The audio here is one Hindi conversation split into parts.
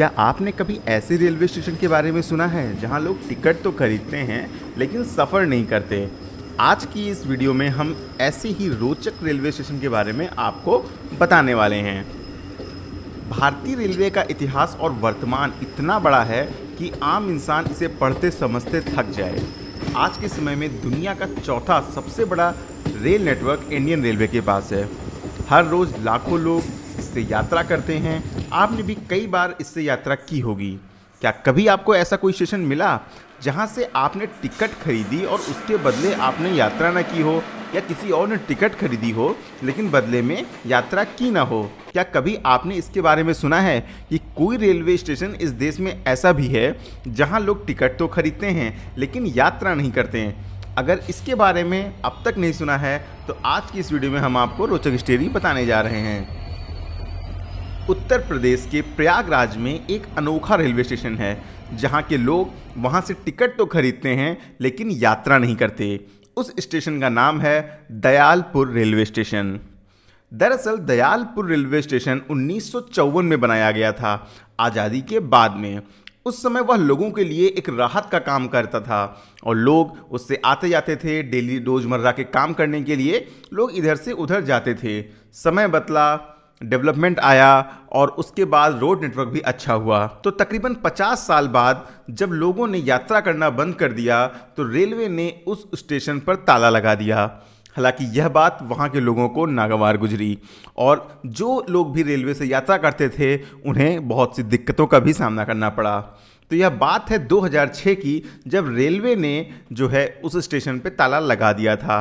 क्या आपने कभी ऐसे रेलवे स्टेशन के बारे में सुना है जहां लोग टिकट तो खरीदते हैं लेकिन सफ़र नहीं करते आज की इस वीडियो में हम ऐसे ही रोचक रेलवे स्टेशन के बारे में आपको बताने वाले हैं भारतीय रेलवे का इतिहास और वर्तमान इतना बड़ा है कि आम इंसान इसे पढ़ते समझते थक जाए आज के समय में दुनिया का चौथा सबसे बड़ा रेल नेटवर्क इंडियन रेलवे के पास है हर रोज़ लाखों लोग इससे यात्रा करते हैं आपने भी कई बार इससे यात्रा की होगी क्या कभी आपको ऐसा कोई स्टेशन मिला जहाँ से आपने टिकट खरीदी और उसके बदले आपने यात्रा ना की हो या किसी और ने टिकट खरीदी हो लेकिन बदले में यात्रा की ना हो क्या कभी आपने इसके बारे में सुना है कि कोई रेलवे स्टेशन इस देश में ऐसा भी है जहां लोग टिकट तो खरीदते हैं लेकिन यात्रा नहीं करते हैं अगर इसके बारे में अब तक नहीं सुना है तो आज की इस वीडियो में हम आपको रोचक स्टेरी बताने जा रहे हैं उत्तर प्रदेश के प्रयागराज में एक अनोखा रेलवे स्टेशन है जहां के लोग वहां से टिकट तो खरीदते हैं लेकिन यात्रा नहीं करते उस स्टेशन का नाम है दयालपुर रेलवे स्टेशन दरअसल दयालपुर रेलवे स्टेशन उन्नीस में बनाया गया था आज़ादी के बाद में उस समय वह लोगों के लिए एक राहत का काम करता था और लोग उससे आते जाते थे डेली रोजमर्रा के काम करने के लिए लोग इधर से उधर जाते थे समय बदला डेवलपमेंट आया और उसके बाद रोड नेटवर्क भी अच्छा हुआ तो तकरीबन 50 साल बाद जब लोगों ने यात्रा करना बंद कर दिया तो रेलवे ने उस स्टेशन पर ताला लगा दिया हालांकि यह बात वहाँ के लोगों को नागवार गुजरी और जो लोग भी रेलवे से यात्रा करते थे उन्हें बहुत सी दिक्कतों का भी सामना करना पड़ा तो यह बात है 2006 की जब रेलवे ने जो है उस स्टेशन पर ताला लगा दिया था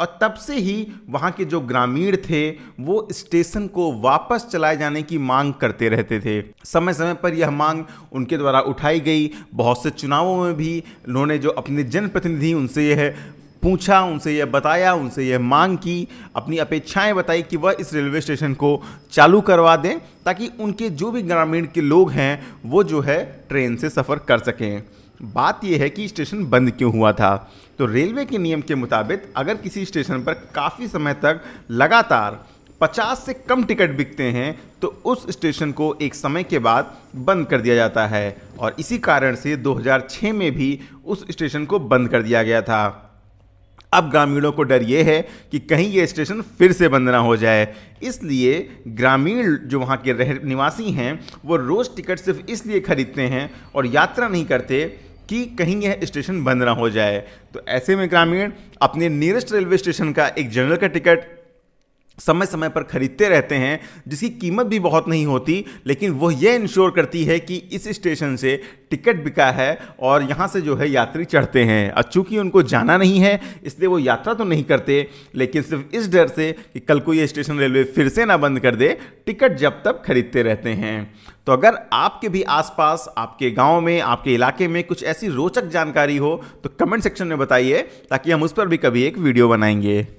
और तब से ही वहाँ के जो ग्रामीण थे वो स्टेशन को वापस चलाए जाने की मांग करते रहते थे समय समय पर यह मांग उनके द्वारा उठाई गई बहुत से चुनावों में भी उन्होंने जो अपने जनप्रतिनिधि उनसे यह पूछा उनसे यह बताया उनसे यह मांग की अपनी अपेक्षाएं बताई कि वह इस रेलवे स्टेशन को चालू करवा दें ताकि उनके जो भी ग्रामीण के लोग हैं वो जो है ट्रेन से सफ़र कर सकें बात यह है कि स्टेशन बंद क्यों हुआ था तो रेलवे के नियम के मुताबिक अगर किसी स्टेशन पर काफ़ी समय तक लगातार 50 से कम टिकट बिकते हैं तो उस स्टेशन को एक समय के बाद बंद कर दिया जाता है और इसी कारण से 2006 में भी उस स्टेशन को बंद कर दिया गया था अब ग्रामीणों को डर ये है कि कहीं ये स्टेशन फिर से बंद ना हो जाए इसलिए ग्रामीण जो वहाँ के रह निवासी हैं वो रोज़ टिकट सिर्फ इसलिए खरीदते हैं और यात्रा नहीं करते कि कहीं यह स्टेशन बंद ना हो जाए तो ऐसे में ग्रामीण अपने नियरेस्ट रेलवे स्टेशन का एक जनरल का टिकट समय समय पर खरीदते रहते हैं जिसकी कीमत भी बहुत नहीं होती लेकिन वो ये इंश्योर करती है कि इस स्टेशन से टिकट बिका है और यहाँ से जो है यात्री चढ़ते हैं और चूँकि उनको जाना नहीं है इसलिए वो यात्रा तो नहीं करते लेकिन सिर्फ इस डर से कि कल को ये स्टेशन रेलवे फिर से ना बंद कर दे टिकट जब तब खरीदते रहते हैं तो अगर आपके भी आसपास आपके गांव में आपके इलाके में कुछ ऐसी रोचक जानकारी हो तो कमेंट सेक्शन में बताइए ताकि हम उस पर भी कभी एक वीडियो बनाएंगे